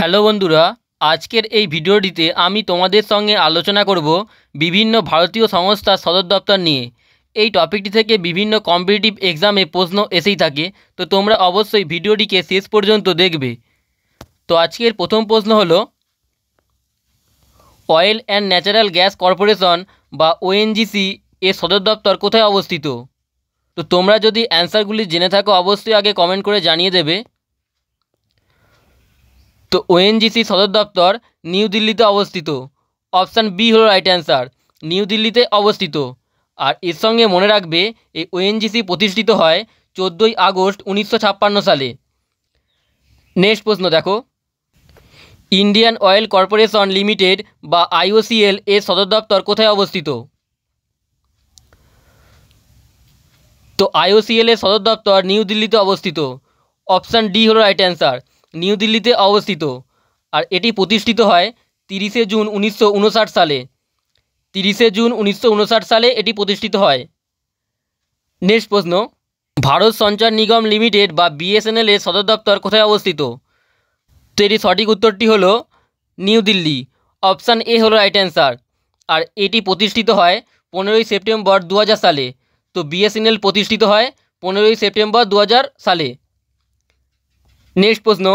hello বন্ধুরা আজকের এই ভিডিওটিতে আমি তোমাদের সঙ্গে আলোচনা করব বিভিন্ন ভারতীয় সংস্থার সদর দপ্তর নিয়ে এই টপিকটি থেকে বিভিন্ন কম্পিটিটিভ এক্সামে প্রশ্ন এসেই থাকে তো তোমরা অবশ্যই ভিডিওটিকে শেষ পর্যন্ত দেখবে তো আজকের প্রথম প্রশ্ন হলো oil and natural gas corporation বা ওএনজিসি এর সদর দপ্তর কোথায় অবস্থিত তো তোমরা যদি অ্যান্সারগুলি জেনে থাকো অবশ্যই আগে কমেন্ট করে জানিয়ে দেবে তো ওএনজিসি সদর দপ্তর নিউ দিল্লিতে অবস্থিত অপশান বি হলো রাইট অ্যান্সার নিউ দিল্লিতে অবস্থিত আর এর সঙ্গে মনে রাখবে এই ওএনজিসি প্রতিষ্ঠিত হয় চোদ্দোই আগস্ট উনিশশো সালে নেক্সট প্রশ্ন দেখো ইন্ডিয়ান অয়েল কর্পোরেশন লিমিটেড বা আইওসিএল এর সদর দপ্তর কোথায় অবস্থিত তো আইওসিএল এর সদর দপ্তর নিউ দিল্লিতে অবস্থিত অপশান ডি হলো রাইট অ্যান্সার নিউ দিল্লিতে অবস্থিত আর এটি প্রতিষ্ঠিত হয় তিরিশে জুন উনিশশো সালে তিরিশে জুন উনিশশো সালে এটি প্রতিষ্ঠিত হয় নেক্সট প্রশ্ন ভারত সঞ্চার নিগম লিমিটেড বা বিএসএনএল এর সদর দপ্তর কোথায় অবস্থিত তো এটি সঠিক উত্তরটি হল নিউ দিল্লি অপশান এ হলো রাইট অ্যান্সার আর এটি প্রতিষ্ঠিত হয় পনেরোই সেপ্টেম্বর দু সালে তো বিএসএনএল প্রতিষ্ঠিত হয় পনেরোই সেপ্টেম্বর দু সালে নেক্সট প্রশ্ন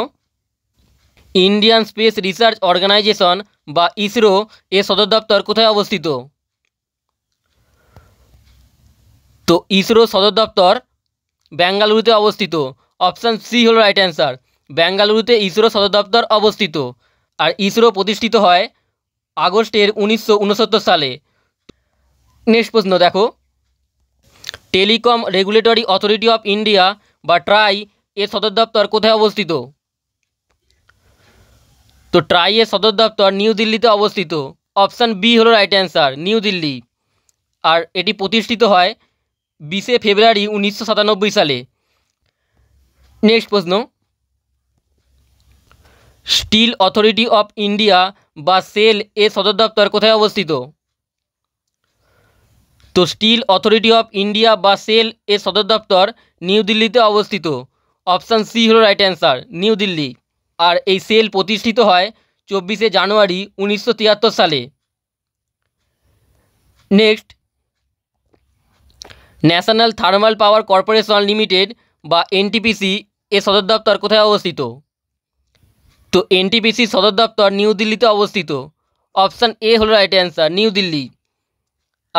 ইন্ডিয়ান স্পেস রিসার্চ অর্গানাইজেশন বা ইসরো এ সদর দপ্তর কোথায় অবস্থিত তো ইসরো সদর দপ্তর বেঙ্গালুরুতে অবস্থিত অপশান সি হল রাইট অ্যান্সার ব্যাঙ্গালুরুতে ইসরো সদর দপ্তর অবস্থিত আর ইসরো প্রতিষ্ঠিত হয় আগস্টের উনিশশো সালে নেক্সট প্রশ্ন দেখো telecom regulatory authority of India বা ট্রাই এর সদর দপ্তর কোথায় অবস্থিত তো ট্রাই এর সদর দপ্তর নিউ দিল্লিতে অবস্থিত অপশান বি হলো রাইট অ্যান্সার নিউ দিল্লি আর এটি প্রতিষ্ঠিত হয় বিশে ফেব্রুয়ারি উনিশশো সালে নেক্সট প্রশ্ন স্টিল অথরিটি অফ ইন্ডিয়া বা সেল এর সদর দপ্তর কোথায় অবস্থিত তো স্টিল অথরিটি অফ ইন্ডিয়া বা সেল এর সদর দপ্তর নিউ দিল্লিতে অবস্থিত অপশান সি হলো রাইট অ্যান্সার নিউ দিল্লি আর এই সেল প্রতিষ্ঠিত হয় চব্বিশে জানুয়ারি উনিশশো সালে next national thermal power corporation limited বা এনটিপিসি এর সদর দপ্তর কোথায় অবস্থিত তো এনটিপিসির সদর দপ্তর নিউ দিল্লিতে অবস্থিত অপশান এ হলো রাইট অ্যান্সার নিউ দিল্লি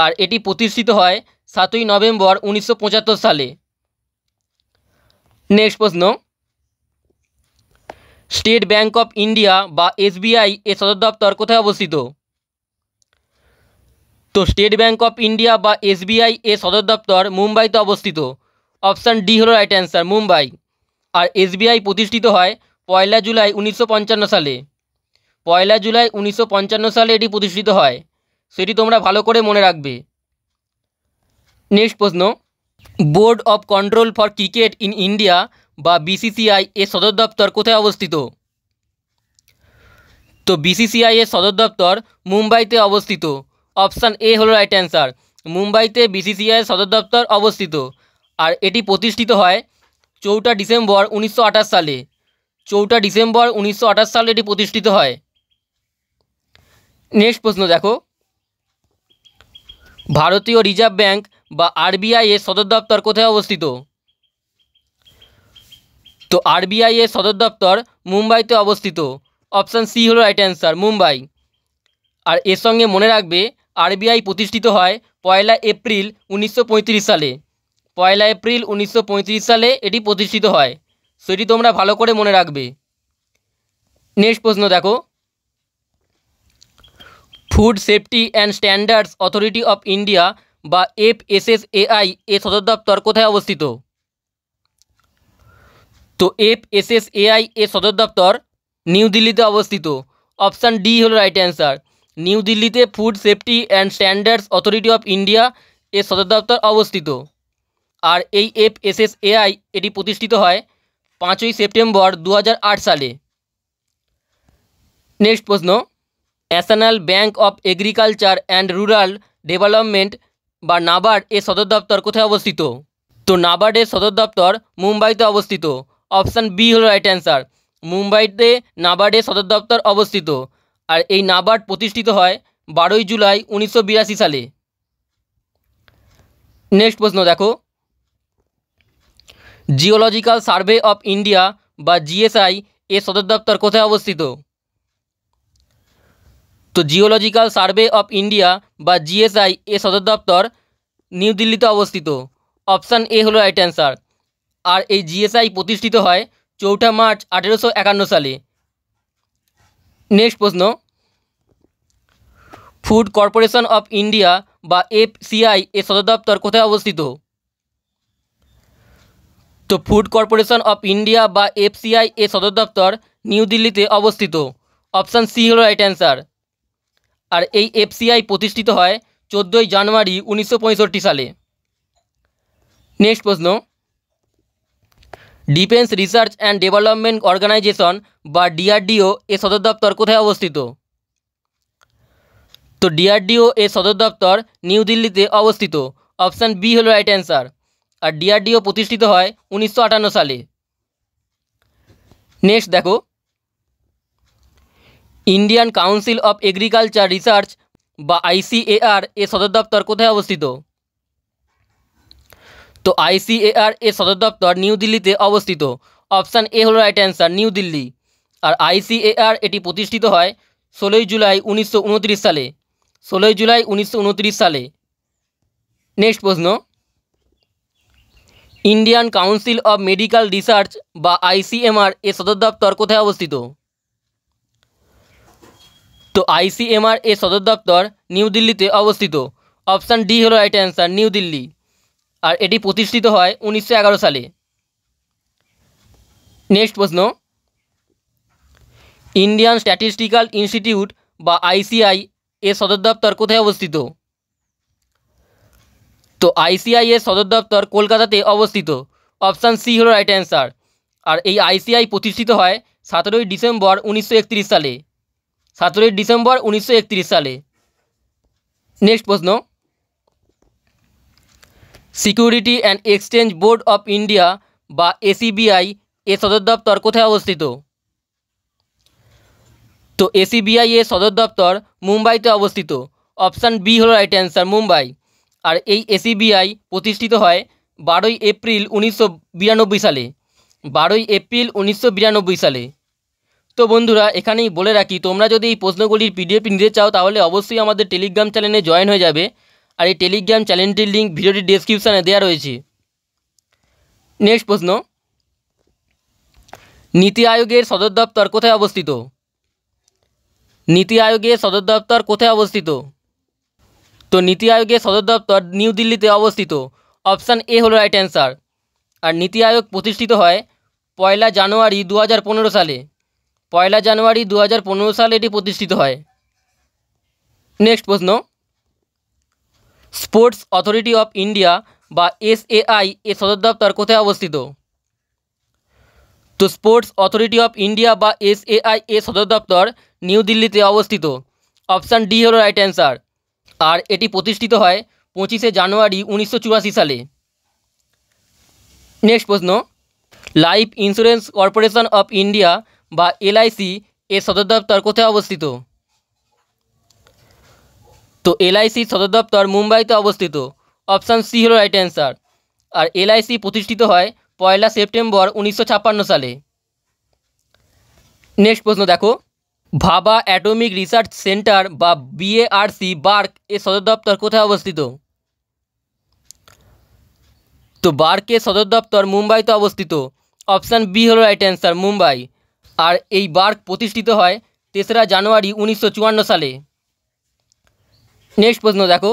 আর এটি প্রতিষ্ঠিত হয় সাতই নভেম্বর উনিশশো সালে নেক্সট প্রশ্ন স্টেট ব্যাঙ্ক অফ ইন্ডিয়া বা এসবিআই এর সদর দপ্তর কোথায় অবস্থিত তো স্টেট ব্যাঙ্ক অফ ইন্ডিয়া বা এসবিআই এর সদর দপ্তর মুম্বাইতে অবস্থিত অপশান ডি হল রাইট অ্যান্সার মুম্বাই আর এসবিআই প্রতিষ্ঠিত হয় পয়লা জুলাই উনিশশো সালে পয়লা জুলাই উনিশশো সালে এটি প্রতিষ্ঠিত হয় সেটি তোমরা ভালো করে মনে রাখবে নেক্সট প্রশ্ন board of control for cricket in India বা বিসিসিআই এর সদর দপ্তর কোথায় অবস্থিত তো বিসিসিআই এর সদর দপ্তর মুম্বাইতে অবস্থিত অপশান এ হলো রাইট অ্যান্সার মুম্বাইতে বিসিসিআই এর সদর দপ্তর অবস্থিত আর এটি প্রতিষ্ঠিত হয় চৌঠা ডিসেম্বর উনিশশো সালে চৌঠা ডিসেম্বর উনিশশো সালে এটি প্রতিষ্ঠিত হয় নেক্সট প্রশ্ন দেখো ভারতীয় রিজার্ভ ব্যাঙ্ক বা আরবিআই এর সদর দপ্তর কোথায় অবস্থিত তো আরবিআই এর সদর দপ্তর মুম্বাইতে অবস্থিত অপশান সি হলো রাইট অ্যান্সার মুম্বাই আর এর সঙ্গে মনে রাখবে আরবিআই প্রতিষ্ঠিত হয় পয়লা এপ্রিল উনিশশো সালে পয়লা এপ্রিল উনিশশো সালে এটি প্রতিষ্ঠিত হয় সেটি তোমরা ভালো করে মনে রাখবে নেক্সট প্রশ্ন দেখো food safety and standards authority of India বা এফ এস এস এআই এ সদর দপ্তর কোথায় অবস্থিত তো এফ এস এস এআই এ সদর দপ্তর নিউ দিল্লিতে অবস্থিত অপশান ডি হলো রাইট অ্যান্সার নিউ দিল্লিতে food safety and standards authority of India এর সদর দপ্তর অবস্থিত আর এই এফ এস এস এআই এটি প্রতিষ্ঠিত হয় পাঁচই সেপ্টেম্বর দু হাজার সালে নেক্সট প্রশ্ন national bank of agriculture and rural development বা নাবার্ড এর সদর দপ্তর কোথায় অবস্থিত তো নাবার্ডের সদর দপ্তর মুম্বাইতে অবস্থিত অপশান বি হলো রাইট অ্যান্সার মুম্বাইতে নাবার্ডের সদর দপ্তর অবস্থিত আর এই নাবার্ড প্রতিষ্ঠিত হয় বারোই জুলাই উনিশশো সালে নেক্সট প্রশ্ন দেখো জিওলজিক্যাল সার্ভে অফ ইন্ডিয়া বা জিএসআই এর সদর দপ্তর কোথায় অবস্থিত তো জিওলজিক্যাল সার্ভে অফ ইন্ডিয়া বা জিএসআই এ সদর দপ্তর নিউ দিল্লিতে অবস্থিত অপশান এ হলো রাইট অ্যান্সার আর এই জিএসআই প্রতিষ্ঠিত হয় চৌঠা মার্চ আঠেরোশো একান্ন সালে নেক্সট প্রশ্ন ফুড কর্পোরেশন অফ ইন্ডিয়া বা এফসিআই এ সদর দপ্তর কোথায় অবস্থিত তো ফুড কর্পোরেশন অফ ইন্ডিয়া বা এফসিআই এ সদর দপ্তর নিউ দিল্লিতে অবস্থিত অপশান সি হলো রাইট অ্যান্সার আর এই এফসিআই প্রতিষ্ঠিত হয় চোদ্দোই জানুয়ারি উনিশশো সালে নেক্সট প্রশ্ন defence research and development organisation বা ডিআরডিও এ সদর দপ্তর কোথায় অবস্থিত তো ডিআরডিও এ সদর দপ্তর নিউ দিল্লিতে অবস্থিত অপশান বি হলো রাইট অ্যান্সার আর ডিআরডিও প্রতিষ্ঠিত হয় উনিশশো সালে নেক্সট দেখো Indian council of agriculture research বা আইসিএআর এ সদর দপ্তর কোথায় অবস্থিত তো আইসিএআর এ সদর দপ্তর নিউ দিল্লিতে অবস্থিত অপশান এ হলো রাইট অ্যান্সার নিউ দিল্লি আর আইসিএআর এটি প্রতিষ্ঠিত হয় ষোলোই জুলাই উনিশশো সালে ষোলোই জুলাই উনিশশো সালে নেক্সট প্রশ্ন Indian council of medical research বা আইসিএমআর এ সদর দপ্তর কোথায় অবস্থিত তো আইসিএমআর এ সদর দপ্তর নিউ দিল্লিতে অবস্থিত অপশান ডি হলো রাইট অ্যান্সার নিউ দিল্লি আর এটি প্রতিষ্ঠিত হয় উনিশশো সালে নেক্সট প্রশ্ন ইন্ডিয়ান স্ট্যাটিস্টিক্যাল ইনস্টিটিউট বা আইসিআই এ সদর দপ্তর কোথায় অবস্থিত তো আইসিআই এর সদর দপ্তর কলকাতাতে অবস্থিত অপশান সি হলো রাইট অ্যান্সার আর এই আইসিআই প্রতিষ্ঠিত হয় সতেরোই ডিসেম্বর উনিশশো সালে সতেরোই ডিসেম্বর উনিশশো সালে নেক্সট প্রশ্ন security and exchange board of India বা এসিবিআই এর সদর দপ্তর কোথায় অবস্থিত তো এসিবিআই এর সদর দপ্তর মুম্বাইতে অবস্থিত অপশান বি হল রাইট অ্যান্সার মুম্বাই আর এই এসিবিআই প্রতিষ্ঠিত হয় বারোই এপ্রিল উনিশশো সালে বারোই এপ্রিল উনিশশো সালে তো বন্ধুরা এখানেই বলে রাখি তোমরা যদি এই প্রশ্নগুলির পিডিএফ নিতে চাও তাহলে অবশ্যই আমাদের টেলিগ্রাম চ্যানেলে জয়েন হয়ে যাবে আর এই টেলিগ্রাম চ্যানেলটির লিঙ্ক ভিডিওটির ডিসক্রিপশানে দেওয়া রয়েছে নেক্সট প্রশ্ন নীতি আয়োগের সদর দপ্তর কোথায় অবস্থিত নীতি আয়োগের সদর দপ্তর কোথায় অবস্থিত তো নীতি আয়োগের সদর দপ্তর নিউ দিল্লিতে অবস্থিত অপশান এ হলো রাইট অ্যান্সার আর নীতি আয়োগ প্রতিষ্ঠিত হয় পয়লা জানুয়ারি দু সালে পয়লা জানুয়ারি দু সালে এটি প্রতিষ্ঠিত হয় নেক্সট প্রশ্ন স্পোর্টস অথরিটি অফ ইন্ডিয়া বা এআই এ সদর দপ্তর কোথায় অবস্থিত তো স্পোর্টস অথরিটি অফ ইন্ডিয়া বা এআই এ সদর দপ্তর নিউ দিল্লিতে অবস্থিত অপশান ডি হল রাইট অ্যান্সার আর এটি প্রতিষ্ঠিত হয় পঁচিশে জানুয়ারি উনিশশো সালে নেক্সট প্রশ্ন life insurance corporation of India বা এলআইসি এর সদর দপ্তর কোথায় অবস্থিত তো এলআইসি সদর দপ্তর মুম্বাইতে অবস্থিত অপশান সি হলো রাইট অ্যান্সার আর এলআইসি প্রতিষ্ঠিত হয় পয়লা সেপ্টেম্বর উনিশশো সালে নেক্সট প্রশ্ন দেখো ভাবা অ্যাটমিক রিসার্চ সেন্টার বা বিএআরসি বার্ক এর সদর দপ্তর কোথায় অবস্থিত তো বার্কের সদর দপ্তর মুম্বাইতে অবস্থিত অপশান বি হলো রাইট অ্যান্সার মুম্বাই আর এই বার্গ প্রতিষ্ঠিত হয় তেসরা জানুয়ারি উনিশশো সালে নেক্সট প্রশ্ন দেখো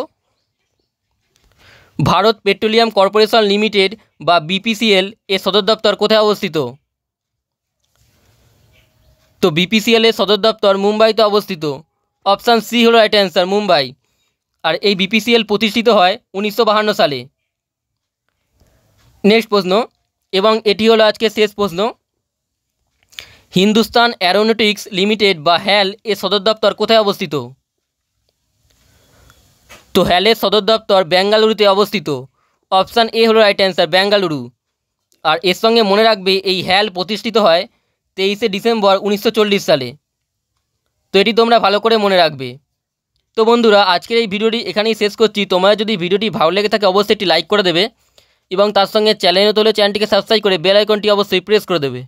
ভারত পেট্রোলিয়াম কর্পোরেশন লিমিটেড বা বিপিসিএল এর সদর দপ্তর কোথায় অবস্থিত তো বিপিসিএল এর সদর দপ্তর মুম্বাইতে অবস্থিত অপশান সি হলো রাইট অ্যান্সার মুম্বাই আর এই বিপিসিএল প্রতিষ্ঠিত হয় উনিশশো সালে নেক্সট প্রশ্ন এবং এটি হলো আজকে শেষ প্রশ্ন হিন্দুস্তান অ্যারোনটিক্স লিমিটেড বা হ্যাল এর সদর দপ্তর কোথায় অবস্থিত তো হ্যালের সদর দপ্তর বেঙ্গালুরুতে অবস্থিত অপশান এ হলো রাইট অ্যান্সার বেঙ্গালুরু আর এর সঙ্গে মনে রাখবে এই হ্যাল প্রতিষ্ঠিত হয় তেইশে ডিসেম্বর উনিশশো সালে তো এটি তোমরা ভালো করে মনে রাখবে তো বন্ধুরা আজকের এই ভিডিওটি এখানেই শেষ করছি তোমরা যদি ভিডিওটি ভালো লেগে থাকে অবশ্যই একটি লাইক করে দেবে এবং তার সঙ্গে চ্যানেলে তোলে চ্যানেলটিকে সাবস্ক্রাইব করে বেল আইকনটি অবশ্যই প্রেস করে দেবে